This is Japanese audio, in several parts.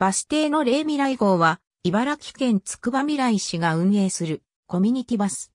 バス停の霊未来号は、茨城県つくば未来市が運営するコミュニティバス。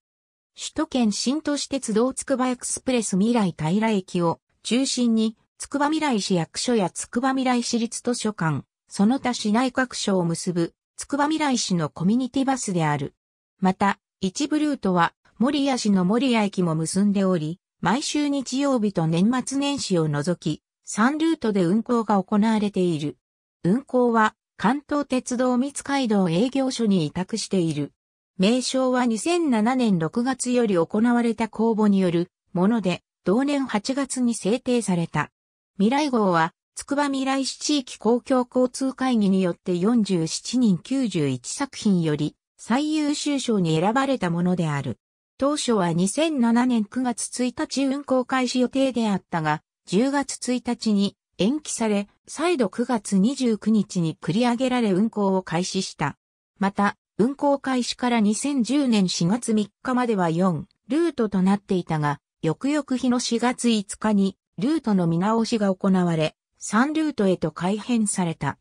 首都圏新都市鉄道つくばエクスプレス未来平駅を中心に、つくば未来市役所やつくば未来市立図書館、その他市内各所を結ぶ、つくば未来市のコミュニティバスである。また、一部ルートは、守谷市の守谷駅も結んでおり、毎週日曜日と年末年始を除き、3ルートで運行が行われている。運行は関東鉄道密街道営業所に委託している。名称は2007年6月より行われた公募によるもので、同年8月に制定された。未来号は、つくば未来市地域公共交通会議によって47人91作品より最優秀賞に選ばれたものである。当初は2007年9月1日運行開始予定であったが、10月1日に延期され、再度9月29日に繰り上げられ運行を開始した。また、運行開始から2010年4月3日までは4ルートとなっていたが、翌々日の4月5日にルートの見直しが行われ、3ルートへと改編された。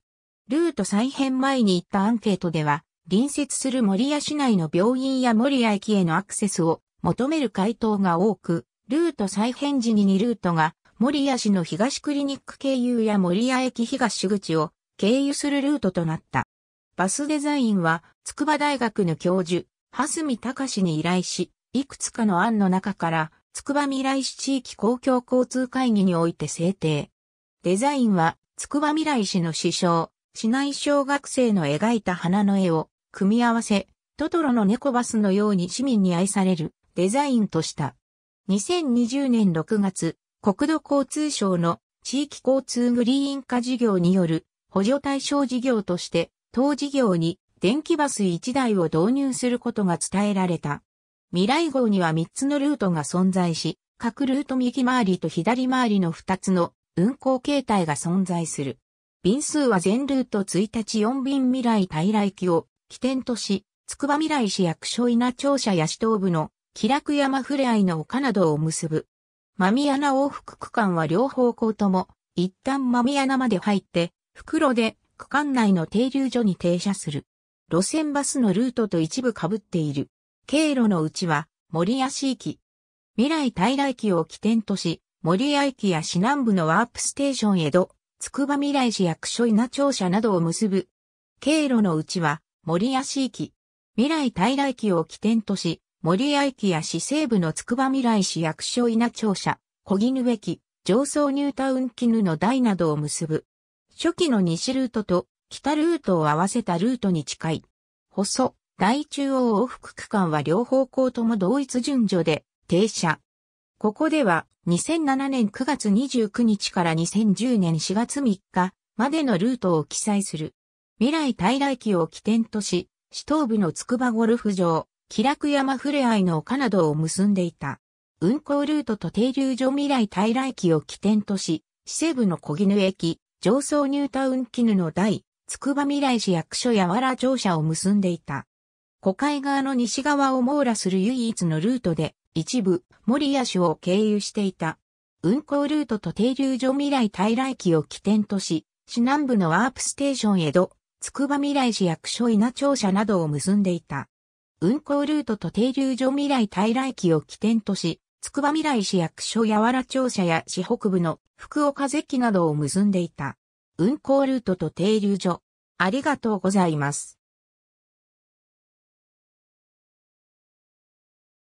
ルート再編前に行ったアンケートでは、隣接する守谷市内の病院や守谷駅へのアクセスを求める回答が多く、ルート再編時に2ルートが守谷市の東クリニック経由や守谷駅東口を経由するルートとなった。バスデザインは、筑波大学の教授、蓮見隆に依頼し、いくつかの案の中から、筑波未来市地域公共交通会議において制定。デザインは、筑波未来市の師匠、市内小学生の描いた花の絵を、組み合わせ、トトロの猫バスのように市民に愛される、デザインとした。2020年6月、国土交通省の地域交通グリーン化事業による補助対象事業として当事業に電気バス1台を導入することが伝えられた。未来号には3つのルートが存在し、各ルート右回りと左回りの2つの運行形態が存在する。便数は全ルート1日4便未来平来機を起点とし、つくば未来市役所稲庁舎や市東部の気楽山ふれあいの丘などを結ぶマミアナ往復区間は両方向とも、一旦マミアナまで入って、袋で区間内の停留所に停車する。路線バスのルートと一部被っている。経路のうちは、森谷駅。未来平駅を起点とし、森谷駅や市南部のワープステーション江戸、つくば未来市役所稲庁舎などを結ぶ。経路のうちは、森谷駅。未来平駅を起点とし、森屋駅や市西部の筑波未来市役所稲庁舎、小木沼駅、上層ニュータウン絹の台などを結ぶ。初期の西ルートと北ルートを合わせたルートに近い。細、大中央往復区間は両方向とも同一順序で停車。ここでは2007年9月29日から2010年4月3日までのルートを記載する。未来平駅を起点とし、市東部の筑波ゴルフ場、気楽山ふれあいの丘などを結んでいた。運行ルートと停留所未来平来駅を起点とし、市西部の小絹駅、上層ニュータウン絹の台、筑波未来市役所やわら庁舎を結んでいた。古海側の西側を網羅する唯一のルートで、一部、森谷市を経由していた。運行ルートと停留所未来平来駅を起点とし、市南部のワープステーションへと、筑波未来市役所稲庁舎などを結んでいた。運行ルートと停留所未来平来駅を起点とし、つくば未来市役所やわら庁舎や市北部の福岡関などを結んでいた。運行ルートと停留所。ありがとうございます。